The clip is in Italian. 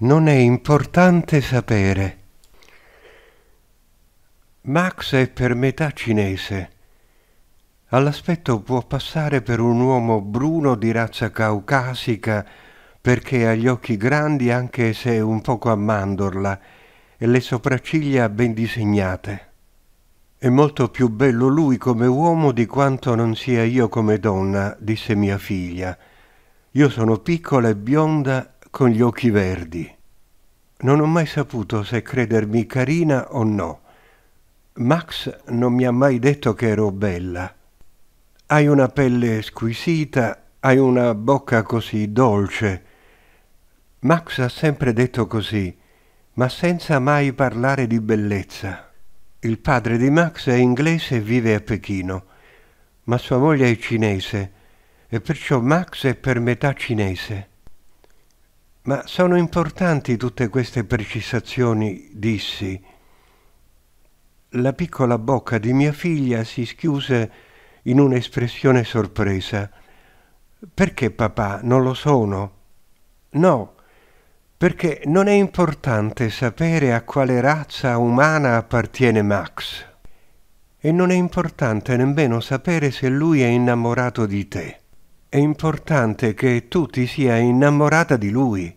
non è importante sapere. Max è per metà cinese. All'aspetto può passare per un uomo bruno di razza caucasica perché ha gli occhi grandi anche se un poco a mandorla e le sopracciglia ben disegnate. È molto più bello lui come uomo di quanto non sia io come donna, disse mia figlia. Io sono piccola e bionda con gli occhi verdi. Non ho mai saputo se credermi carina o no. Max non mi ha mai detto che ero bella. Hai una pelle squisita, hai una bocca così dolce. Max ha sempre detto così, ma senza mai parlare di bellezza. Il padre di Max è inglese e vive a Pechino, ma sua moglie è cinese e perciò Max è per metà cinese. Ma sono importanti tutte queste precisazioni, dissi. La piccola bocca di mia figlia si schiuse in un'espressione sorpresa. Perché papà non lo sono? No, perché non è importante sapere a quale razza umana appartiene Max. E non è importante nemmeno sapere se lui è innamorato di te. È importante che tu ti sia innamorata di lui.